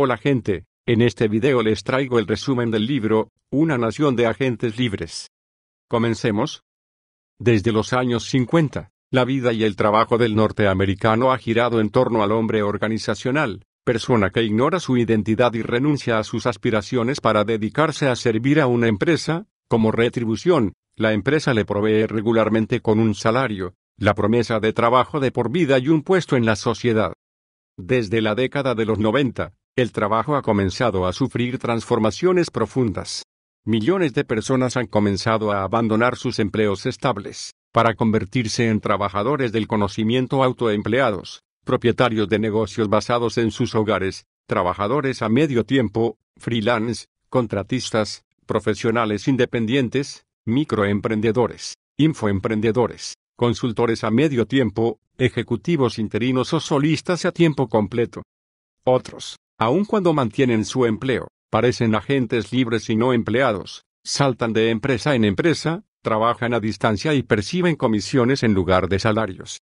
Hola gente, en este video les traigo el resumen del libro, Una nación de agentes libres. Comencemos. Desde los años 50, la vida y el trabajo del norteamericano ha girado en torno al hombre organizacional, persona que ignora su identidad y renuncia a sus aspiraciones para dedicarse a servir a una empresa, como retribución, la empresa le provee regularmente con un salario, la promesa de trabajo de por vida y un puesto en la sociedad. Desde la década de los 90, el trabajo ha comenzado a sufrir transformaciones profundas. Millones de personas han comenzado a abandonar sus empleos estables, para convertirse en trabajadores del conocimiento autoempleados, propietarios de negocios basados en sus hogares, trabajadores a medio tiempo, freelance, contratistas, profesionales independientes, microemprendedores, infoemprendedores, consultores a medio tiempo, ejecutivos interinos o solistas a tiempo completo. Otros, Aun cuando mantienen su empleo, parecen agentes libres y no empleados, saltan de empresa en empresa, trabajan a distancia y perciben comisiones en lugar de salarios.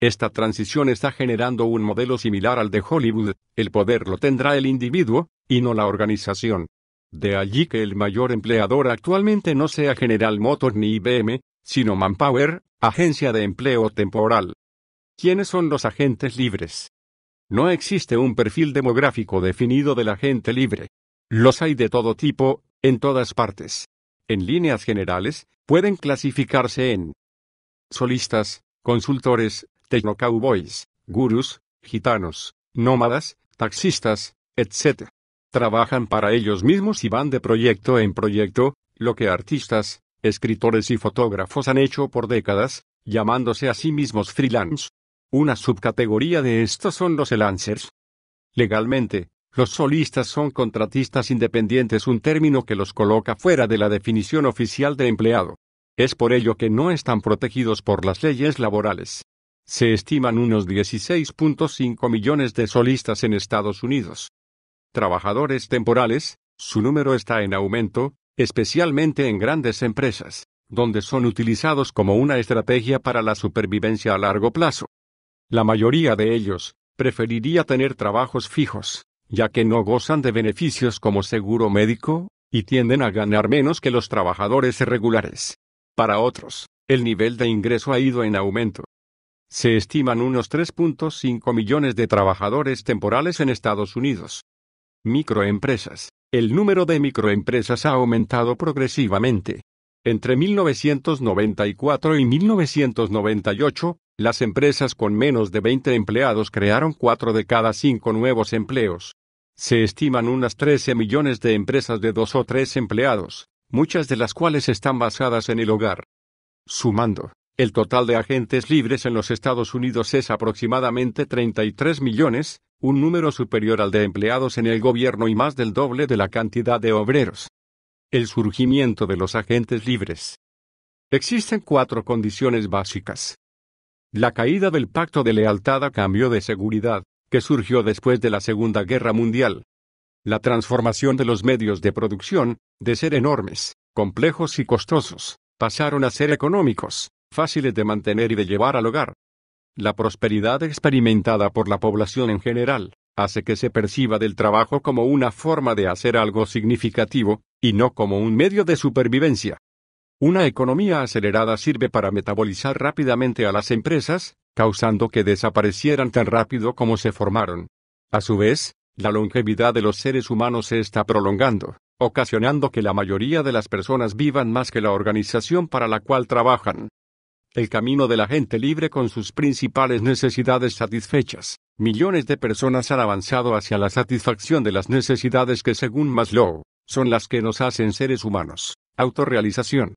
Esta transición está generando un modelo similar al de Hollywood, el poder lo tendrá el individuo, y no la organización. De allí que el mayor empleador actualmente no sea General Motors ni IBM, sino Manpower, agencia de empleo temporal. ¿Quiénes son los agentes libres? No existe un perfil demográfico definido de la gente libre. Los hay de todo tipo, en todas partes. En líneas generales, pueden clasificarse en solistas, consultores, tecnocowboys, gurús, gitanos, nómadas, taxistas, etc. Trabajan para ellos mismos y van de proyecto en proyecto, lo que artistas, escritores y fotógrafos han hecho por décadas, llamándose a sí mismos freelance. Una subcategoría de estos son los elancers. Legalmente, los solistas son contratistas independientes, un término que los coloca fuera de la definición oficial de empleado. Es por ello que no están protegidos por las leyes laborales. Se estiman unos 16.5 millones de solistas en Estados Unidos. Trabajadores temporales, su número está en aumento, especialmente en grandes empresas, donde son utilizados como una estrategia para la supervivencia a largo plazo. La mayoría de ellos preferiría tener trabajos fijos, ya que no gozan de beneficios como seguro médico, y tienden a ganar menos que los trabajadores regulares. Para otros, el nivel de ingreso ha ido en aumento. Se estiman unos 3.5 millones de trabajadores temporales en Estados Unidos. Microempresas. El número de microempresas ha aumentado progresivamente, entre 1994 y 1998, las empresas con menos de 20 empleados crearon cuatro de cada cinco nuevos empleos. Se estiman unas 13 millones de empresas de 2 o 3 empleados, muchas de las cuales están basadas en el hogar. Sumando, el total de agentes libres en los Estados Unidos es aproximadamente 33 millones, un número superior al de empleados en el gobierno y más del doble de la cantidad de obreros el surgimiento de los agentes libres. Existen cuatro condiciones básicas. La caída del pacto de lealtad a cambio de seguridad, que surgió después de la Segunda Guerra Mundial. La transformación de los medios de producción, de ser enormes, complejos y costosos, pasaron a ser económicos, fáciles de mantener y de llevar al hogar. La prosperidad experimentada por la población en general, hace que se perciba del trabajo como una forma de hacer algo significativo, y no como un medio de supervivencia. Una economía acelerada sirve para metabolizar rápidamente a las empresas, causando que desaparecieran tan rápido como se formaron. A su vez, la longevidad de los seres humanos se está prolongando, ocasionando que la mayoría de las personas vivan más que la organización para la cual trabajan. El camino de la gente libre con sus principales necesidades satisfechas, millones de personas han avanzado hacia la satisfacción de las necesidades que según Maslow, son las que nos hacen seres humanos, autorrealización.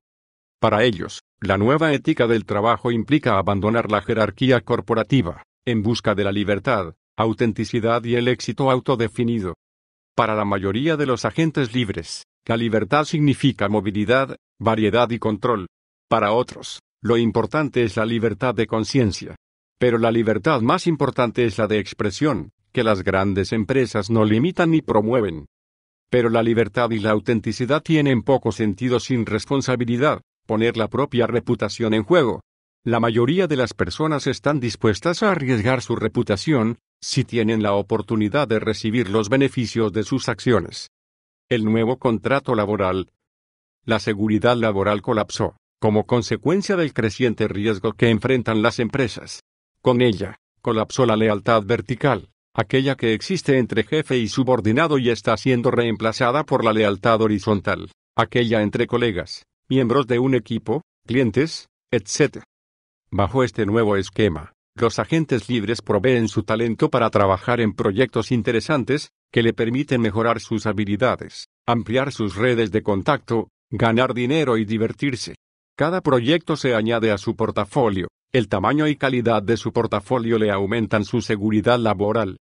Para ellos, la nueva ética del trabajo implica abandonar la jerarquía corporativa, en busca de la libertad, autenticidad y el éxito autodefinido. Para la mayoría de los agentes libres, la libertad significa movilidad, variedad y control. Para otros, lo importante es la libertad de conciencia, pero la libertad más importante es la de expresión, que las grandes empresas no limitan ni promueven. Pero la libertad y la autenticidad tienen poco sentido sin responsabilidad, poner la propia reputación en juego. La mayoría de las personas están dispuestas a arriesgar su reputación, si tienen la oportunidad de recibir los beneficios de sus acciones. El nuevo contrato laboral. La seguridad laboral colapsó, como consecuencia del creciente riesgo que enfrentan las empresas. Con ella, colapsó la lealtad vertical, aquella que existe entre jefe y subordinado y está siendo reemplazada por la lealtad horizontal, aquella entre colegas, miembros de un equipo, clientes, etc. Bajo este nuevo esquema, los agentes libres proveen su talento para trabajar en proyectos interesantes, que le permiten mejorar sus habilidades, ampliar sus redes de contacto, ganar dinero y divertirse. Cada proyecto se añade a su portafolio, el tamaño y calidad de su portafolio le aumentan su seguridad laboral.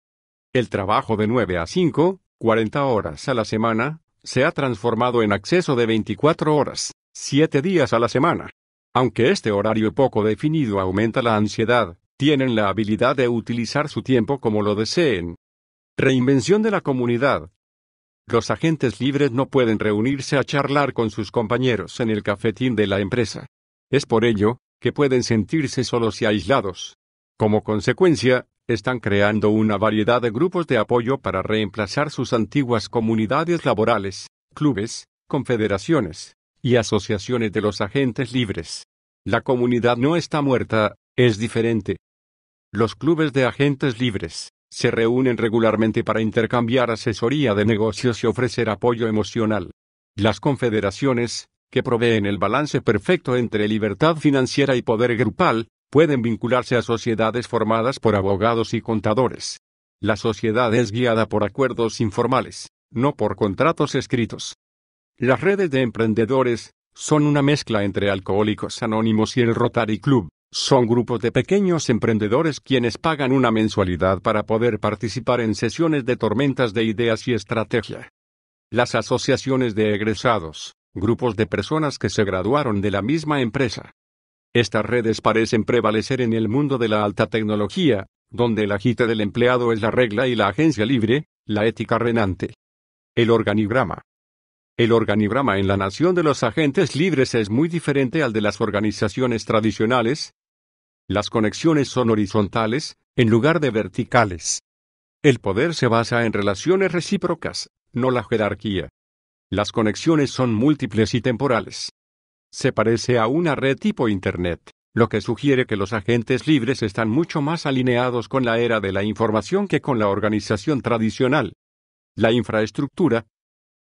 El trabajo de 9 a 5, 40 horas a la semana, se ha transformado en acceso de 24 horas, 7 días a la semana. Aunque este horario poco definido aumenta la ansiedad, tienen la habilidad de utilizar su tiempo como lo deseen. Reinvención de la comunidad. Los agentes libres no pueden reunirse a charlar con sus compañeros en el cafetín de la empresa. Es por ello, que pueden sentirse solos y aislados. Como consecuencia, están creando una variedad de grupos de apoyo para reemplazar sus antiguas comunidades laborales, clubes, confederaciones y asociaciones de los agentes libres. La comunidad no está muerta, es diferente. Los clubes de agentes libres se reúnen regularmente para intercambiar asesoría de negocios y ofrecer apoyo emocional. Las confederaciones que proveen el balance perfecto entre libertad financiera y poder grupal, pueden vincularse a sociedades formadas por abogados y contadores. La sociedad es guiada por acuerdos informales, no por contratos escritos. Las redes de emprendedores son una mezcla entre Alcohólicos Anónimos y el Rotary Club. Son grupos de pequeños emprendedores quienes pagan una mensualidad para poder participar en sesiones de tormentas de ideas y estrategia. Las asociaciones de egresados grupos de personas que se graduaron de la misma empresa. Estas redes parecen prevalecer en el mundo de la alta tecnología, donde el agite del empleado es la regla y la agencia libre, la ética renante. El organigrama. El organigrama en la nación de los agentes libres es muy diferente al de las organizaciones tradicionales. Las conexiones son horizontales, en lugar de verticales. El poder se basa en relaciones recíprocas, no la jerarquía. Las conexiones son múltiples y temporales. Se parece a una red tipo Internet, lo que sugiere que los agentes libres están mucho más alineados con la era de la información que con la organización tradicional. La infraestructura.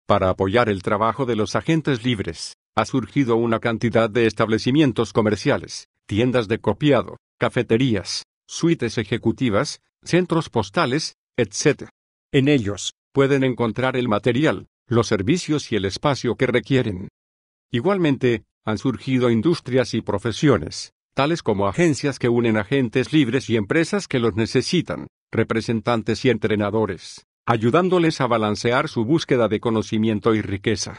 Para apoyar el trabajo de los agentes libres, ha surgido una cantidad de establecimientos comerciales, tiendas de copiado, cafeterías, suites ejecutivas, centros postales, etc. En ellos, pueden encontrar el material, los servicios y el espacio que requieren. Igualmente, han surgido industrias y profesiones, tales como agencias que unen agentes libres y empresas que los necesitan, representantes y entrenadores, ayudándoles a balancear su búsqueda de conocimiento y riqueza.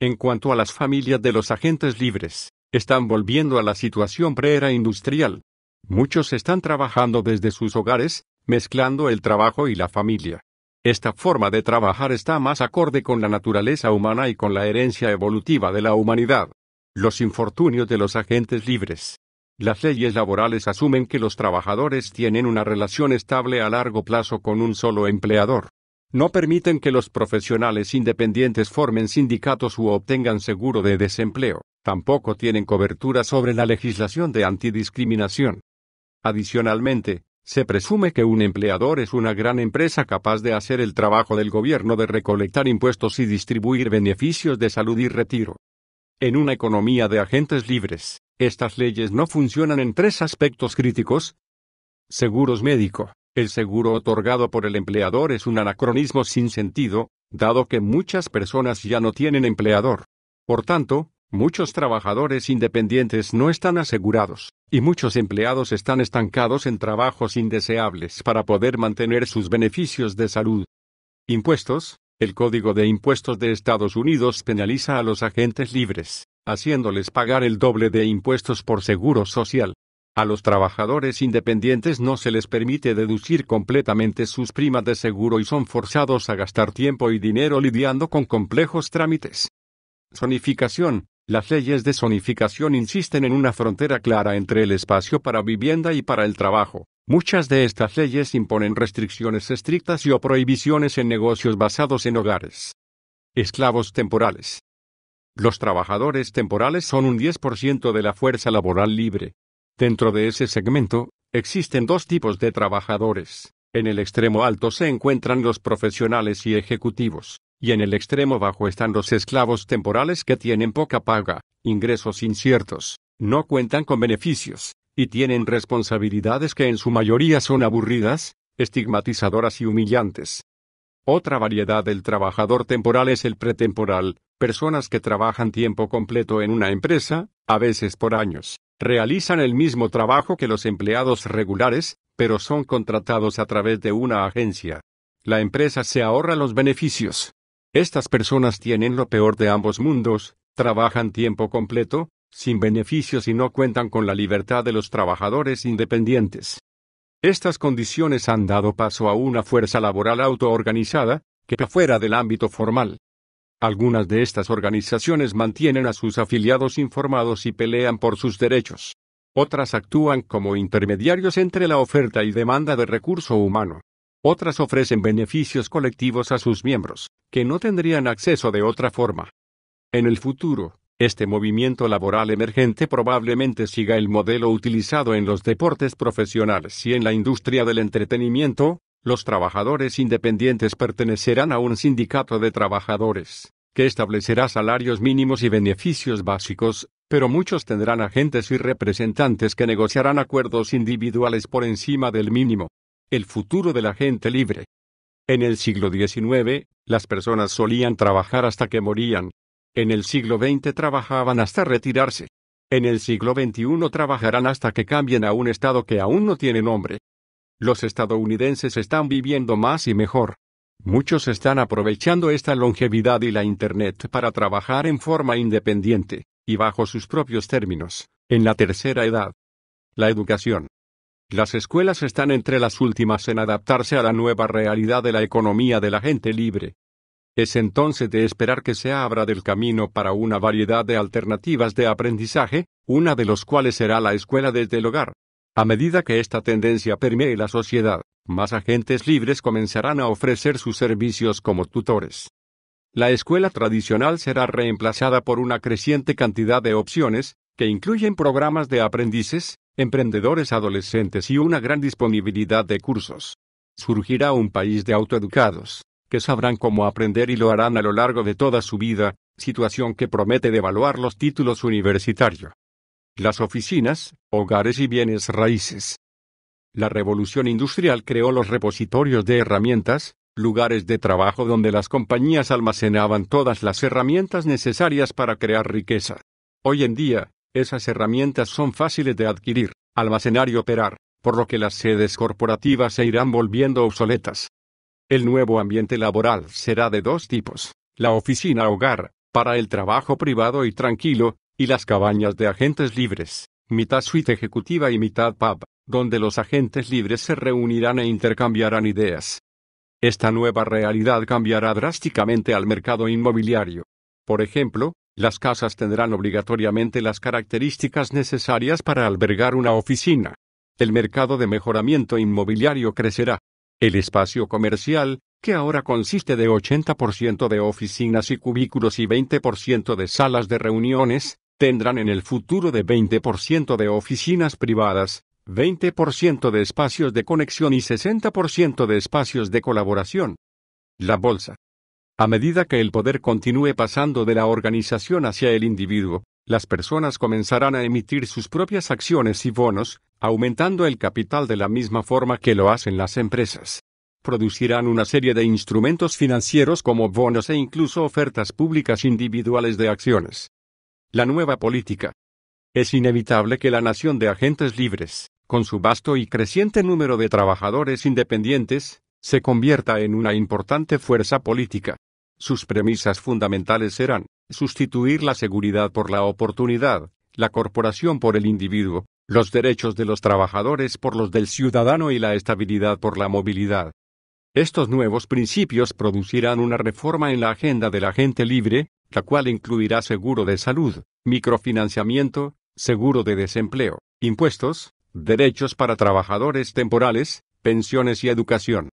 En cuanto a las familias de los agentes libres, están volviendo a la situación preera industrial. Muchos están trabajando desde sus hogares, mezclando el trabajo y la familia. Esta forma de trabajar está más acorde con la naturaleza humana y con la herencia evolutiva de la humanidad. Los infortunios de los agentes libres. Las leyes laborales asumen que los trabajadores tienen una relación estable a largo plazo con un solo empleador. No permiten que los profesionales independientes formen sindicatos u obtengan seguro de desempleo. Tampoco tienen cobertura sobre la legislación de antidiscriminación. Adicionalmente, se presume que un empleador es una gran empresa capaz de hacer el trabajo del gobierno de recolectar impuestos y distribuir beneficios de salud y retiro. En una economía de agentes libres, estas leyes no funcionan en tres aspectos críticos. Seguros médico. El seguro otorgado por el empleador es un anacronismo sin sentido, dado que muchas personas ya no tienen empleador. Por tanto, muchos trabajadores independientes no están asegurados y muchos empleados están estancados en trabajos indeseables para poder mantener sus beneficios de salud. Impuestos. El Código de Impuestos de Estados Unidos penaliza a los agentes libres, haciéndoles pagar el doble de impuestos por seguro social. A los trabajadores independientes no se les permite deducir completamente sus primas de seguro y son forzados a gastar tiempo y dinero lidiando con complejos trámites. Zonificación. Las leyes de zonificación insisten en una frontera clara entre el espacio para vivienda y para el trabajo. Muchas de estas leyes imponen restricciones estrictas y o prohibiciones en negocios basados en hogares. Esclavos temporales. Los trabajadores temporales son un 10% de la fuerza laboral libre. Dentro de ese segmento, existen dos tipos de trabajadores. En el extremo alto se encuentran los profesionales y ejecutivos y en el extremo bajo están los esclavos temporales que tienen poca paga, ingresos inciertos, no cuentan con beneficios, y tienen responsabilidades que en su mayoría son aburridas, estigmatizadoras y humillantes. Otra variedad del trabajador temporal es el pretemporal, personas que trabajan tiempo completo en una empresa, a veces por años, realizan el mismo trabajo que los empleados regulares, pero son contratados a través de una agencia. La empresa se ahorra los beneficios, estas personas tienen lo peor de ambos mundos, trabajan tiempo completo, sin beneficios y no cuentan con la libertad de los trabajadores independientes. Estas condiciones han dado paso a una fuerza laboral autoorganizada, que fuera del ámbito formal. Algunas de estas organizaciones mantienen a sus afiliados informados y pelean por sus derechos. Otras actúan como intermediarios entre la oferta y demanda de recurso humano. Otras ofrecen beneficios colectivos a sus miembros, que no tendrían acceso de otra forma. En el futuro, este movimiento laboral emergente probablemente siga el modelo utilizado en los deportes profesionales y en la industria del entretenimiento, los trabajadores independientes pertenecerán a un sindicato de trabajadores, que establecerá salarios mínimos y beneficios básicos, pero muchos tendrán agentes y representantes que negociarán acuerdos individuales por encima del mínimo el futuro de la gente libre. En el siglo XIX, las personas solían trabajar hasta que morían. En el siglo XX trabajaban hasta retirarse. En el siglo XXI trabajarán hasta que cambien a un estado que aún no tiene nombre. Los estadounidenses están viviendo más y mejor. Muchos están aprovechando esta longevidad y la Internet para trabajar en forma independiente, y bajo sus propios términos, en la tercera edad. La educación, las escuelas están entre las últimas en adaptarse a la nueva realidad de la economía de la gente libre. Es entonces de esperar que se abra del camino para una variedad de alternativas de aprendizaje, una de los cuales será la escuela desde el hogar. A medida que esta tendencia permee la sociedad, más agentes libres comenzarán a ofrecer sus servicios como tutores. La escuela tradicional será reemplazada por una creciente cantidad de opciones, que incluyen programas de aprendices, emprendedores adolescentes y una gran disponibilidad de cursos. Surgirá un país de autoeducados, que sabrán cómo aprender y lo harán a lo largo de toda su vida, situación que promete devaluar los títulos universitarios. Las oficinas, hogares y bienes raíces. La revolución industrial creó los repositorios de herramientas, lugares de trabajo donde las compañías almacenaban todas las herramientas necesarias para crear riqueza. Hoy en día, esas herramientas son fáciles de adquirir, almacenar y operar, por lo que las sedes corporativas se irán volviendo obsoletas. El nuevo ambiente laboral será de dos tipos, la oficina hogar, para el trabajo privado y tranquilo, y las cabañas de agentes libres, mitad suite ejecutiva y mitad pub, donde los agentes libres se reunirán e intercambiarán ideas. Esta nueva realidad cambiará drásticamente al mercado inmobiliario. Por ejemplo, las casas tendrán obligatoriamente las características necesarias para albergar una oficina. El mercado de mejoramiento inmobiliario crecerá. El espacio comercial, que ahora consiste de 80% de oficinas y cubículos y 20% de salas de reuniones, tendrán en el futuro de 20% de oficinas privadas, 20% de espacios de conexión y 60% de espacios de colaboración. La bolsa. A medida que el poder continúe pasando de la organización hacia el individuo, las personas comenzarán a emitir sus propias acciones y bonos, aumentando el capital de la misma forma que lo hacen las empresas. Producirán una serie de instrumentos financieros como bonos e incluso ofertas públicas individuales de acciones. La nueva política. Es inevitable que la nación de agentes libres, con su vasto y creciente número de trabajadores independientes, se convierta en una importante fuerza política. Sus premisas fundamentales serán, sustituir la seguridad por la oportunidad, la corporación por el individuo, los derechos de los trabajadores por los del ciudadano y la estabilidad por la movilidad. Estos nuevos principios producirán una reforma en la agenda de la gente libre, la cual incluirá seguro de salud, microfinanciamiento, seguro de desempleo, impuestos, derechos para trabajadores temporales, pensiones y educación.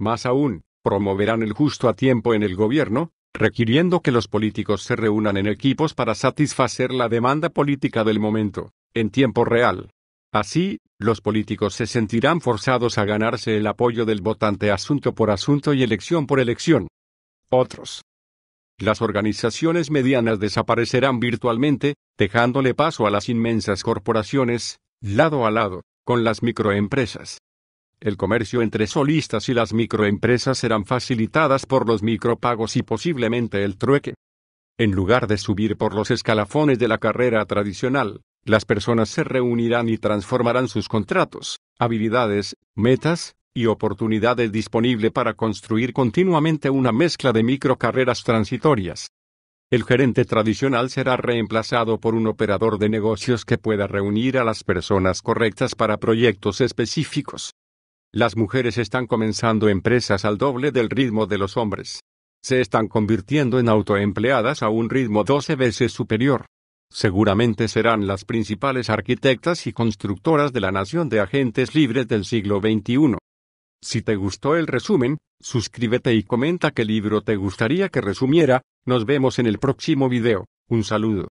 Más aún, promoverán el justo a tiempo en el gobierno, requiriendo que los políticos se reúnan en equipos para satisfacer la demanda política del momento, en tiempo real. Así, los políticos se sentirán forzados a ganarse el apoyo del votante asunto por asunto y elección por elección. Otros. Las organizaciones medianas desaparecerán virtualmente, dejándole paso a las inmensas corporaciones, lado a lado, con las microempresas. El comercio entre solistas y las microempresas serán facilitadas por los micropagos y posiblemente el trueque. En lugar de subir por los escalafones de la carrera tradicional, las personas se reunirán y transformarán sus contratos, habilidades, metas y oportunidades disponibles para construir continuamente una mezcla de microcarreras transitorias. El gerente tradicional será reemplazado por un operador de negocios que pueda reunir a las personas correctas para proyectos específicos. Las mujeres están comenzando empresas al doble del ritmo de los hombres. Se están convirtiendo en autoempleadas a un ritmo 12 veces superior. Seguramente serán las principales arquitectas y constructoras de la nación de agentes libres del siglo XXI. Si te gustó el resumen, suscríbete y comenta qué libro te gustaría que resumiera, nos vemos en el próximo video, un saludo.